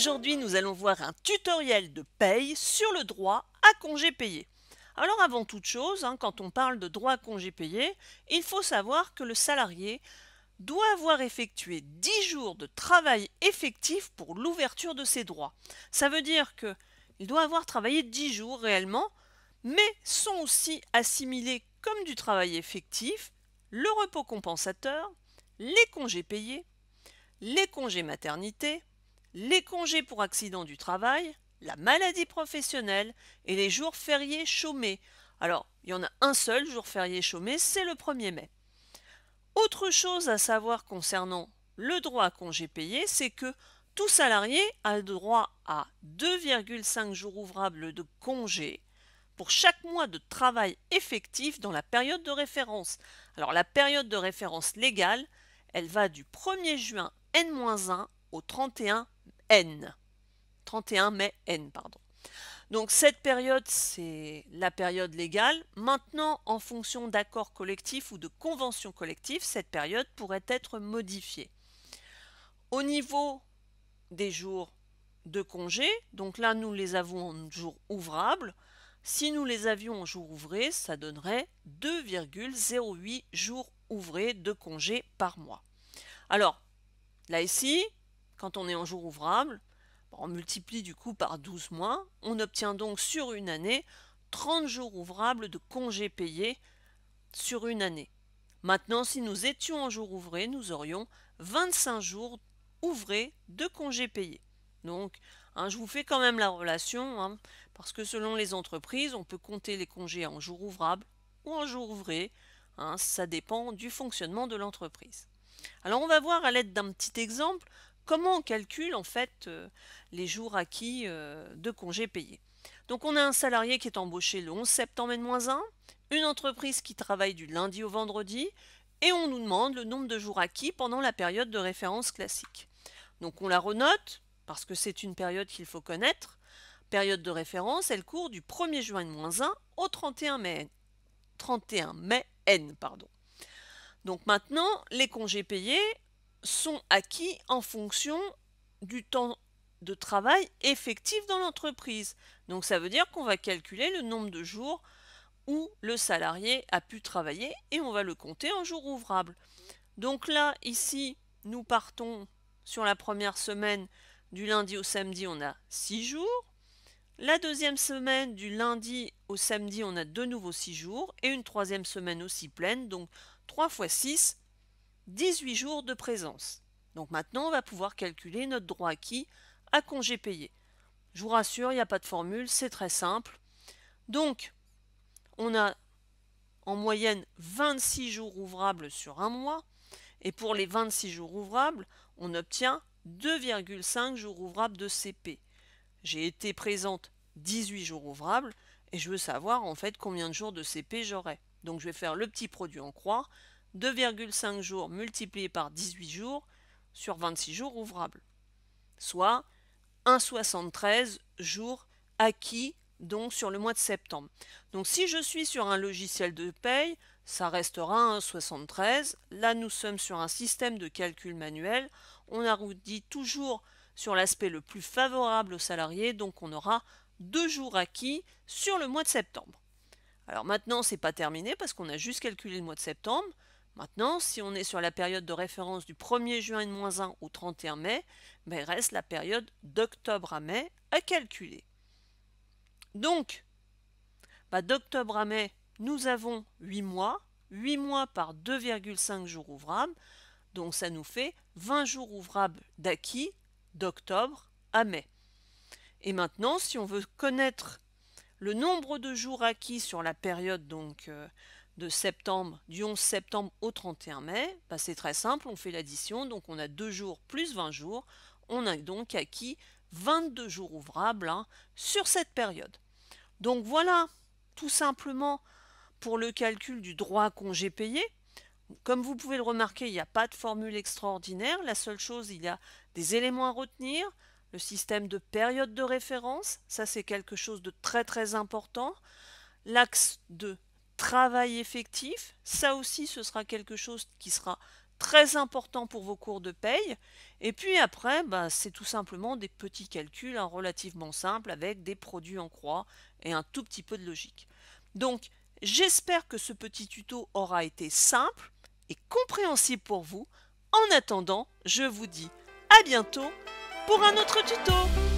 Aujourd'hui, nous allons voir un tutoriel de paye sur le droit à congé payé. Alors avant toute chose, hein, quand on parle de droit à congé payé, il faut savoir que le salarié doit avoir effectué 10 jours de travail effectif pour l'ouverture de ses droits. Ça veut dire qu'il doit avoir travaillé 10 jours réellement, mais sont aussi assimilés comme du travail effectif le repos compensateur, les congés payés, les congés maternité, les congés pour accident du travail, la maladie professionnelle et les jours fériés chômés. Alors, il y en a un seul jour férié chômé, c'est le 1er mai. Autre chose à savoir concernant le droit à congé payé, c'est que tout salarié a le droit à 2,5 jours ouvrables de congé pour chaque mois de travail effectif dans la période de référence. Alors la période de référence légale, elle va du 1er juin N-1 au 31 N. 31 mai N, pardon. Donc cette période, c'est la période légale. Maintenant, en fonction d'accords collectifs ou de conventions collectives, cette période pourrait être modifiée. Au niveau des jours de congé, donc là nous les avons en jours ouvrables, si nous les avions en jours ouvrés, ça donnerait 2,08 jours ouvrés de congé par mois. Alors, là ici, quand on est en jour ouvrable, on multiplie du coup par 12 mois, on obtient donc sur une année 30 jours ouvrables de congés payés sur une année. Maintenant, si nous étions en jour ouvré, nous aurions 25 jours ouvrés de congés payés. Donc, hein, je vous fais quand même la relation, hein, parce que selon les entreprises, on peut compter les congés en jour ouvrable ou en jour ouvré. Hein, ça dépend du fonctionnement de l'entreprise. Alors, on va voir à l'aide d'un petit exemple comment on calcule en fait euh, les jours acquis euh, de congés payés. Donc on a un salarié qui est embauché le 11 septembre N-1, une entreprise qui travaille du lundi au vendredi, et on nous demande le nombre de jours acquis pendant la période de référence classique. Donc on la renote, parce que c'est une période qu'il faut connaître. Période de référence, elle court du 1er juin N-1 au 31 mai, 31 mai N. Pardon. Donc maintenant, les congés payés, sont acquis en fonction du temps de travail effectif dans l'entreprise. Donc ça veut dire qu'on va calculer le nombre de jours où le salarié a pu travailler et on va le compter en jours ouvrables. Donc là, ici, nous partons sur la première semaine du lundi au samedi, on a 6 jours. La deuxième semaine du lundi au samedi, on a de nouveau 6 jours et une troisième semaine aussi pleine, donc 3 fois 6, 18 jours de présence. Donc maintenant, on va pouvoir calculer notre droit acquis à congé payé. Je vous rassure, il n'y a pas de formule, c'est très simple. Donc, on a en moyenne 26 jours ouvrables sur un mois. Et pour les 26 jours ouvrables, on obtient 2,5 jours ouvrables de CP. J'ai été présente 18 jours ouvrables et je veux savoir en fait combien de jours de CP j'aurai. Donc je vais faire le petit produit en croix 2,5 jours multiplié par 18 jours sur 26 jours ouvrables, soit 1,73 jours acquis donc sur le mois de septembre. Donc si je suis sur un logiciel de paye, ça restera 1,73. Là, nous sommes sur un système de calcul manuel. On arrondit toujours sur l'aspect le plus favorable aux salariés, donc on aura deux jours acquis sur le mois de septembre. Alors maintenant, ce n'est pas terminé parce qu'on a juste calculé le mois de septembre. Maintenant, si on est sur la période de référence du 1er juin de 1 au 31 mai, il ben, reste la période d'octobre à mai à calculer. Donc, bah, d'octobre à mai, nous avons 8 mois, 8 mois par 2,5 jours ouvrables, donc ça nous fait 20 jours ouvrables d'acquis d'octobre à mai. Et maintenant, si on veut connaître le nombre de jours acquis sur la période donc euh, de septembre, du 11 septembre au 31 mai, bah, c'est très simple, on fait l'addition, donc on a 2 jours plus 20 jours, on a donc acquis 22 jours ouvrables hein, sur cette période. Donc voilà, tout simplement, pour le calcul du droit à congé payé. Comme vous pouvez le remarquer, il n'y a pas de formule extraordinaire. La seule chose, il y a des éléments à retenir. Le système de période de référence, ça c'est quelque chose de très très important. L'axe de travail effectif, ça aussi ce sera quelque chose qui sera très important pour vos cours de paye. Et puis après, bah, c'est tout simplement des petits calculs hein, relativement simples avec des produits en croix et un tout petit peu de logique. Donc j'espère que ce petit tuto aura été simple et compréhensible pour vous. En attendant, je vous dis à bientôt pour un autre tuto